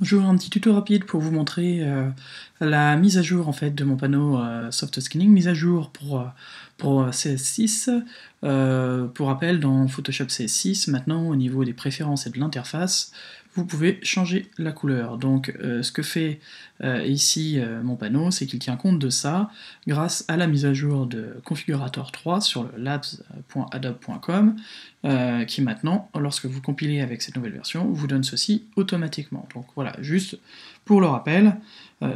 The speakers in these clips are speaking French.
Bonjour, un petit tuto rapide pour vous montrer euh, la mise à jour en fait de mon panneau euh, soft skinning, mise à jour pour, euh, CS6. pour rappel, dans Photoshop CS6, maintenant au niveau des préférences et de l'interface, vous pouvez changer la couleur. Donc euh, ce que fait euh, ici euh, mon panneau, c'est qu'il tient compte de ça grâce à la mise à jour de Configurator 3 sur le labs.adobe.com qui maintenant, lorsque vous compilez avec cette nouvelle version, vous donne ceci automatiquement. Donc voilà, juste pour le rappel,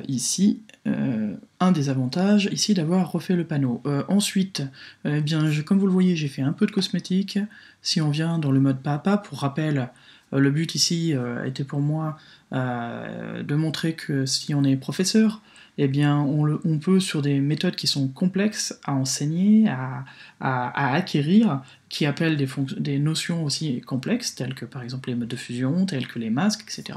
ici, un des avantages ici d'avoir refait le panneau. ensuite, eh bien, comme vous le voyez, j'ai fait un peu de cosmétique. Si on vient dans le mode pas à pas pour rappel, euh, le but ici euh, était pour moi euh, de montrer que si on est professeur, eh bien, on, peut, sur des méthodes qui sont complexes à enseigner, à, acquérir, qui appellent des, notions aussi complexes, telles que par exemple les modes de fusion, telles que les masques, etc.,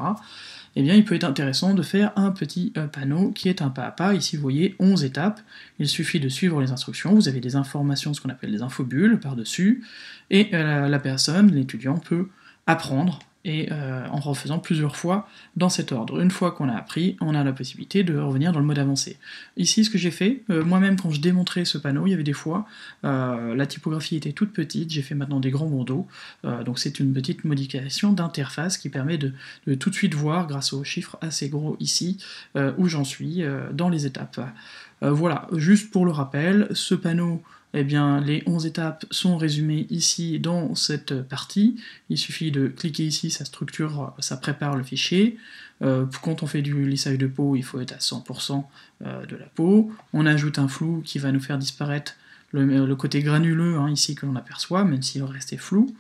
eh bien, il peut être intéressant de faire un petit panneau qui est un pas à pas. Ici, vous voyez 11 étapes. Il suffit de suivre les instructions. Vous avez des informations, ce qu'on appelle des infobules, par-dessus, et la personne, l'étudiant, peut apprendre et euh, en refaisant plusieurs fois dans cet ordre. Une fois qu'on a appris, on a la possibilité de revenir dans le mode avancé. Ici, ce que j'ai fait, euh, moi-même quand je démontrais ce panneau, il y avait des fois, euh, la typographie était toute petite, j'ai fait maintenant des grands bandeaux, donc c'est une petite modification d'interface qui permet de, tout de suite voir, grâce aux chiffres assez gros ici, où j'en suis dans les étapes. voilà, juste pour le rappel, ce panneau eh bien, les 11 étapes sont résumées ici dans cette partie. Il suffit de cliquer ici, ça structure, ça prépare le fichier. Euh, quand on fait du lissage de peau, il faut être à 100% euh, de la peau. On ajoute un flou qui va nous faire disparaître le, côté granuleux hein, ici que l'on aperçoit, même s'il restait flou.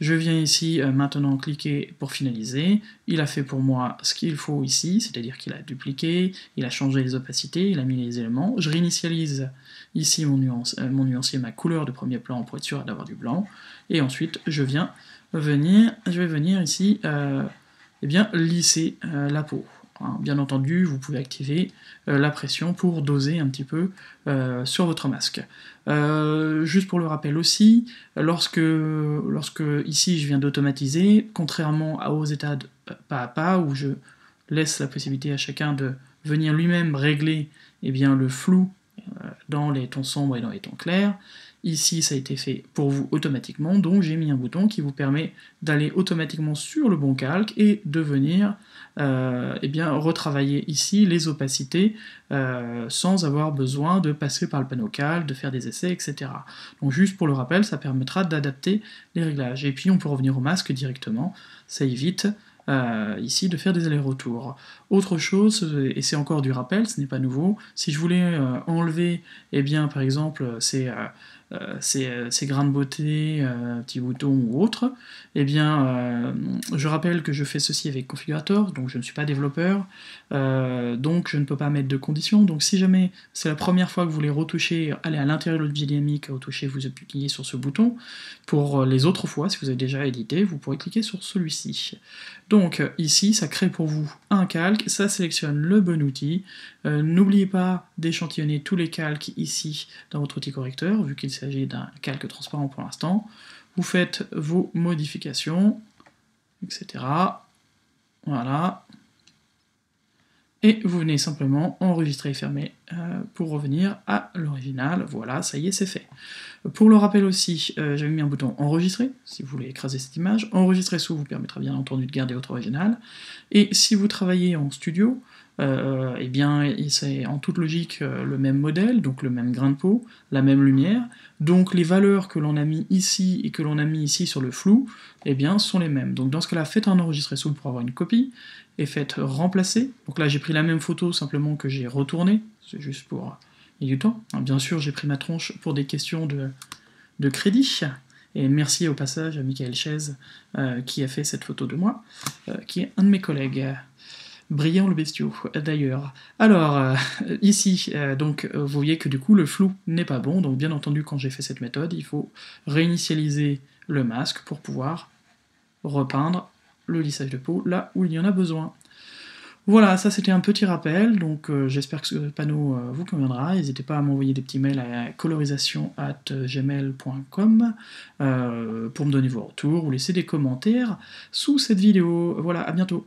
Je viens ici euh, maintenant cliquer pour finaliser. Il a fait pour moi ce qu'il faut ici, c'est-à-dire qu'il a dupliqué, il a changé les opacités, il a mis les éléments. Je réinitialise ici mon, nuance, euh, mon nuancier, ma couleur de premier plan pour être sûr d'avoir du blanc. Et ensuite, je viens venir, je vais venir ici, euh, eh lisser la peau. Hein, bien entendu, vous pouvez activer euh, la pression pour doser un petit peu euh, sur votre masque. Euh, juste pour le rappel aussi, lorsque, ici je viens d'automatiser, contrairement aux états de pas à pas où je laisse la possibilité à chacun de venir lui-même régler eh bien, le flou dans les tons sombres et dans les tons clairs, Ici, ça a été fait pour vous automatiquement, donc j'ai mis un bouton qui vous permet d'aller automatiquement sur le bon calque et de venir euh, eh bien, retravailler ici les opacités euh, sans avoir besoin de passer par le panneau calque, de faire des essais, etc. Donc juste pour le rappel, ça permettra d'adapter les réglages. Et puis on peut revenir au masque directement, ça évite euh, ici de faire des allers-retours. Autre chose, et c'est encore du rappel, ce n'est pas nouveau, si je voulais enlever, eh bien, par exemple, ces, euh, euh, ces, grains de beauté, euh, petits boutons ou autres, eh bien, je rappelle que je fais ceci avec Configurator, donc je ne suis pas développeur, donc je ne peux pas mettre de conditions. Donc si jamais c'est la première fois que vous voulez retoucher, allez à l'intérieur de l'objet dynamique, retoucher, vous appuyez sur ce bouton. Pour les autres fois, si vous avez déjà édité, vous pourrez cliquer sur celui-ci. Donc ici, ça crée pour vous un calque, ça sélectionne le bon outil. N'oubliez pas d'échantillonner tous les calques ici dans votre outil correcteur, vu qu'il s'agit d'un calque transparent pour l'instant. Vous faites vos modifications, etc. Voilà. Et vous venez simplement enregistrer et fermer euh, pour revenir à l'original. Voilà, ça y est, c'est fait. Pour le rappel aussi, euh, j'avais mis un bouton enregistrer, si vous voulez écraser cette image. Enregistrer sous vous permettra bien entendu de garder votre original. Et si vous travaillez en studio, euh, eh et bien, c'est en toute logique euh, le même modèle, donc le même grain de peau, la même lumière. Donc les valeurs que l'on a mis ici et que l'on a mis ici sur le flou, eh bien, sont les mêmes. Donc dans ce cas-là, faites un enregistrement sous pour avoir une copie et faites remplacer. Donc là, j'ai pris la même photo simplement que j'ai retournée, c'est juste pour a du temps. Hein, bien sûr, j'ai pris ma tronche pour des questions de, crédit. Et merci au passage à Michael Chaise euh, qui a fait cette photo de moi, qui est un de mes collègues. Brillant le bestiau, d'ailleurs. Alors, euh, ici, euh, donc, euh, vous voyez que du coup, le flou n'est pas bon. Donc, bien entendu, quand j'ai fait cette méthode, il faut réinitialiser le masque pour pouvoir repeindre le lissage de peau là où il y en a besoin. Voilà, ça c'était un petit rappel, donc j'espère que ce panneau vous conviendra. N'hésitez pas à m'envoyer des petits mails à colorisation.gmail.com pour me donner vos retours ou laisser des commentaires sous cette vidéo. Voilà, à bientôt